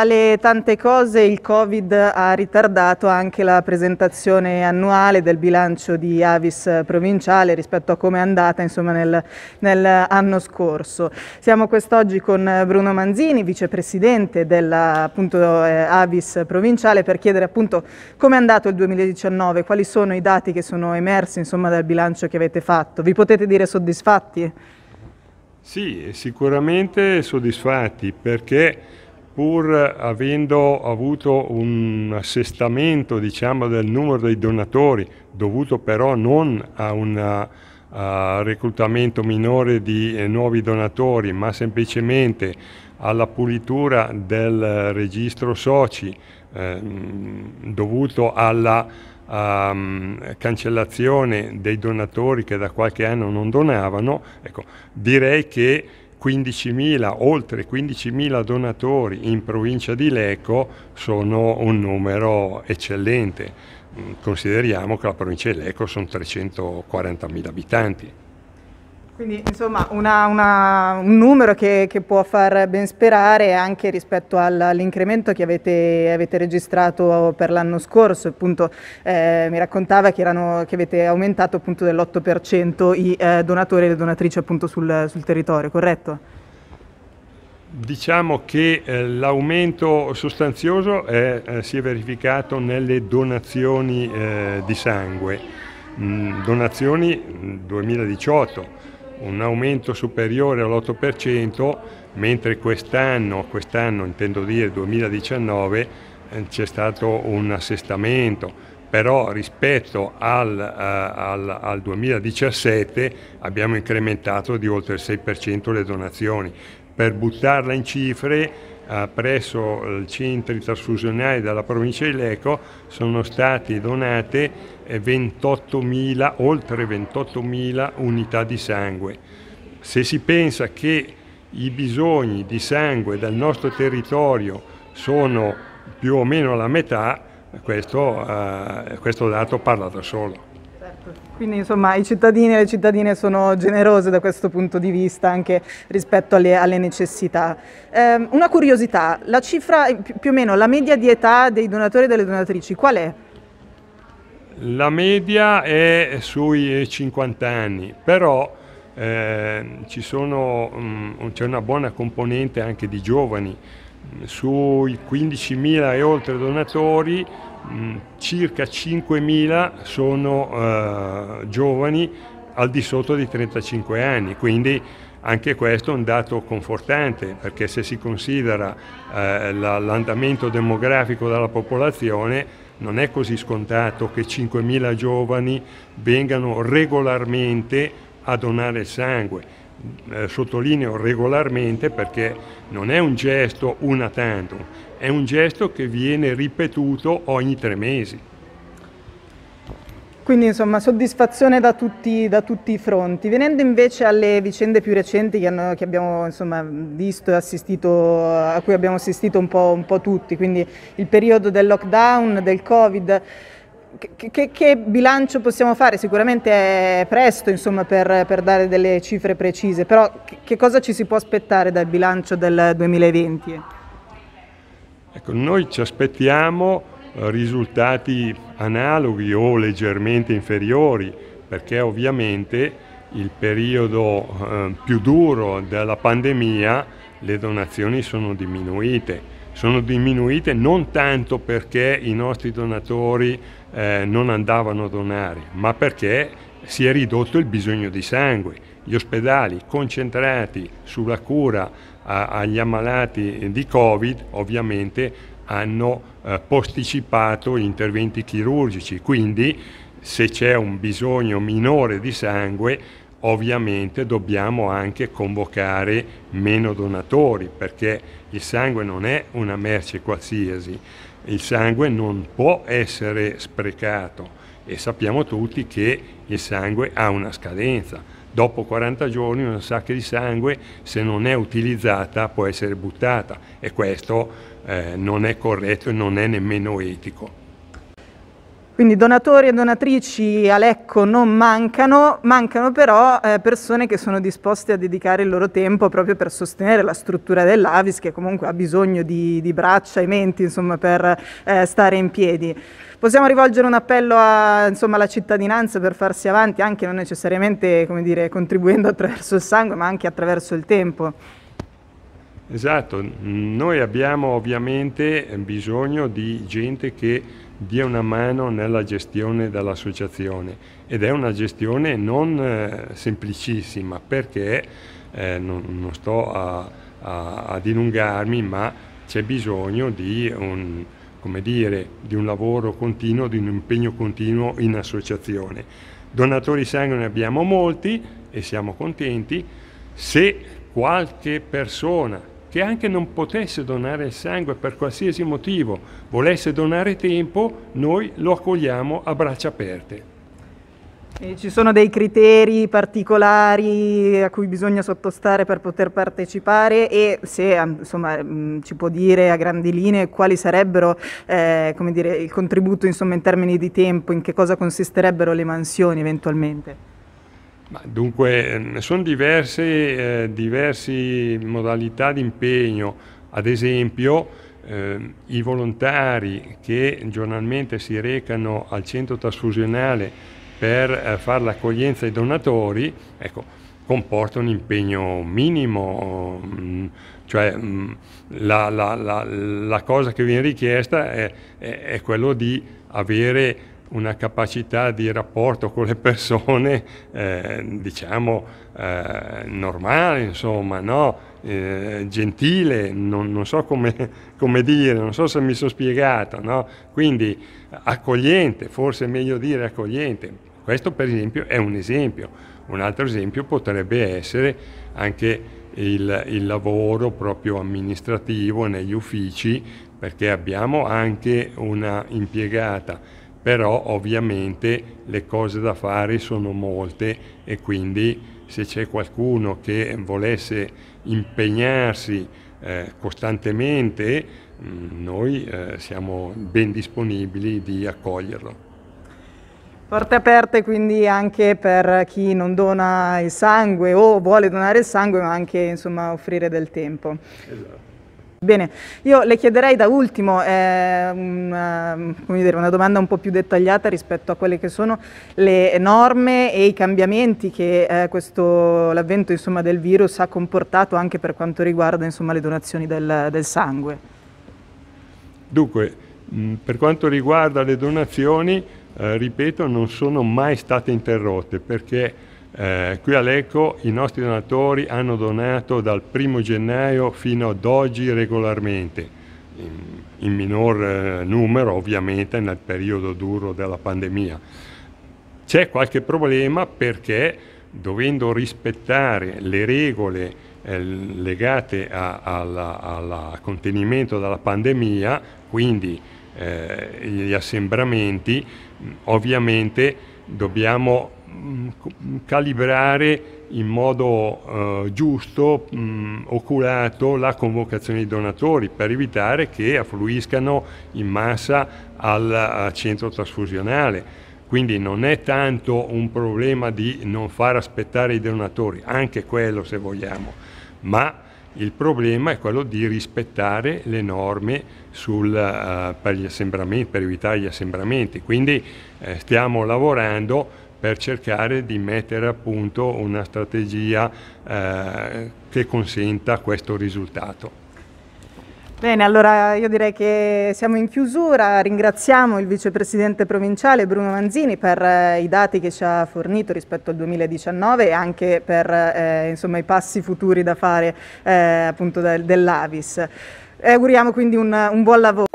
Tra le tante cose il Covid ha ritardato anche la presentazione annuale del bilancio di Avis provinciale rispetto a come è andata insomma, nel, nell'anno scorso. Siamo quest'oggi con Bruno Manzini, vicepresidente della appunto, eh, Avis provinciale per chiedere appunto come è andato il 2019, quali sono i dati che sono emersi insomma, dal bilancio che avete fatto. Vi potete dire soddisfatti? Sì, sicuramente soddisfatti perché pur avendo avuto un assestamento diciamo, del numero dei donatori, dovuto però non a un reclutamento minore di eh, nuovi donatori, ma semplicemente alla pulitura del registro soci ehm, dovuto alla um, cancellazione dei donatori che da qualche anno non donavano, ecco, direi che 15.000, oltre 15.000 donatori in provincia di Lecco sono un numero eccellente. Mm, consideriamo che la provincia di Lecco sono 340.000 abitanti. Quindi insomma una, una, un numero che, che, può far ben sperare anche rispetto all'incremento che avete, avete, registrato per l'anno scorso, appunto eh, mi raccontava che, erano, che, avete aumentato appunto dell'8% i eh, donatori e le donatrici appunto sul, sul territorio, corretto? Diciamo che eh, l'aumento sostanzioso è, eh, si è verificato nelle donazioni eh, di sangue, mm, donazioni 2018 mm, un aumento superiore all'8%, mentre quest'anno, quest'anno intendo dire 2019, eh, c'è stato un assestamento, però rispetto al, eh, al, al, 2017 abbiamo incrementato di oltre il 6% le donazioni. Per buttarla in cifre presso i centri trasfusionali della provincia di Lecco sono state donate 28 eh, oltre 28.000 unità di sangue. Se si pensa che i bisogni di sangue del nostro territorio sono più o meno la metà, questo, eh, questo dato parla da solo. Quindi insomma i cittadini e le cittadine sono generose da questo punto di vista anche rispetto alle, alle necessità. Eh, una curiosità, la cifra più o meno, la media di età dei donatori e delle donatrici qual è? La media è sui 50 anni, però eh, c'è una buona componente anche di giovani, sui 15.000 e oltre donatori Mm, circa 5.000 sono eh, giovani al di sotto di 35 anni, quindi anche questo è un dato confortante perché se si considera eh, la, l'andamento demografico della popolazione non è così scontato che 5.000 giovani vengano regolarmente a donare il sangue eh, sottolineo regolarmente perché non è un gesto una tantum, è un gesto che viene ripetuto ogni tre mesi. Quindi insomma soddisfazione da tutti, da tutti, i fronti. Venendo invece alle vicende più recenti che, hanno, che abbiamo insomma, visto e assistito, a cui abbiamo assistito un po', un po' tutti, quindi il periodo del lockdown, del Covid, che, che, bilancio possiamo fare? Sicuramente è presto insomma, per, per, dare delle cifre precise, però che, cosa ci si può aspettare dal bilancio del 2020? Ecco, noi ci aspettiamo eh, risultati analoghi o leggermente inferiori, perché ovviamente il periodo eh, più duro della pandemia le donazioni sono diminuite sono diminuite non tanto perché i nostri donatori eh, non andavano a donare, ma perché si è ridotto il bisogno di sangue. Gli ospedali concentrati sulla cura a, agli ammalati di Covid ovviamente hanno eh, posticipato gli interventi chirurgici, quindi se c'è un bisogno minore di sangue Ovviamente dobbiamo anche convocare meno donatori perché il sangue non è una merce qualsiasi, il sangue non può essere sprecato e sappiamo tutti che il sangue ha una scadenza. Dopo 40 giorni una sacca di sangue se non è utilizzata può essere buttata e questo eh, non è corretto e non è nemmeno etico. Quindi donatori e donatrici a Lecco non mancano, mancano però eh, persone che sono disposte a dedicare il loro tempo proprio per sostenere la struttura dell'Avis che comunque ha bisogno di, di braccia e menti insomma, per eh, stare in piedi. Possiamo rivolgere un appello a, insomma, alla cittadinanza per farsi avanti anche non necessariamente dire, contribuendo attraverso il sangue ma anche attraverso il tempo. Esatto, noi abbiamo ovviamente eh, bisogno di gente che dia una mano nella gestione dell'associazione ed è una gestione non eh, semplicissima perché eh, non, non, sto a, a, a, dilungarmi ma c'è bisogno di un, dire, di un lavoro continuo, di un impegno continuo in associazione. Donatori sangue ne abbiamo molti e siamo contenti. Se qualche persona che anche non potesse donare il sangue per qualsiasi motivo, volesse donare tempo, noi lo accogliamo a braccia aperte. E ci sono dei criteri particolari a cui bisogna sottostare per poter partecipare e se insomma, mm, ci può dire a grandi linee quali sarebbero eh, dire, il contributo insomma, in termini di tempo, in che cosa consisterebbero le mansioni eventualmente? dunque, ehm, sono diverse, eh, diverse modalità di impegno, ad esempio eh, i volontari che giornalmente si recano al centro trasfusionale per eh, fare l'accoglienza ai donatori, ecco, comporta un impegno minimo, mm, cioè mm, la, la, la, la cosa che viene richiesta è, è, è quello di avere una capacità di rapporto con le persone, eh, diciamo, eh, normale, insomma, no? eh, gentile, non, non so come, come, dire, non so se mi sono spiegato, no? quindi accogliente, forse è meglio dire accogliente. Questo per esempio è un esempio, un altro esempio potrebbe essere anche il, il lavoro proprio amministrativo negli uffici, perché abbiamo anche una impiegata però ovviamente le cose da fare sono molte e quindi se c'è qualcuno che volesse impegnarsi eh, costantemente, mm, noi eh, siamo ben disponibili di accoglierlo. Porte aperte quindi anche per chi non dona il sangue o vuole donare il sangue ma anche insomma offrire del tempo. Esatto. Bene, io le chiederei da ultimo eh, una, mm, eh, dire, una, domanda un po' più dettagliata rispetto a quelle che sono le norme e i cambiamenti che eh, questo, l'avvento insomma, del virus ha comportato anche per quanto riguarda insomma, le donazioni del, del sangue. Dunque, mh, mm, per quanto riguarda le donazioni, eh, ripeto, non sono mai state interrotte perché eh, qui all'ECO i nostri donatori hanno donato dal 1 gennaio fino ad oggi regolarmente, in, in minor eh, numero ovviamente nel periodo duro della pandemia. C'è qualche problema perché dovendo rispettare le regole eh, legate al contenimento della pandemia, quindi eh, gli assembramenti, ovviamente dobbiamo calibrare in modo eh, giusto, mh, mm, oculato, la convocazione dei donatori per evitare che affluiscano in massa al, al centro trasfusionale. Quindi non è tanto un problema di non far aspettare i donatori, anche quello se vogliamo, ma il problema è quello di rispettare le norme sul, uh, per, per, evitare gli assembramenti. Quindi eh, stiamo lavorando per cercare di mettere a punto una strategia eh, che consenta questo risultato. Bene, allora io direi che siamo in chiusura, ringraziamo il vicepresidente provinciale Bruno Manzini per eh, i dati che ci ha fornito rispetto al 2019 e anche per eh, insomma, i passi futuri da fare eh, appunto del, dell'Avis. E auguriamo quindi un, un buon lavoro.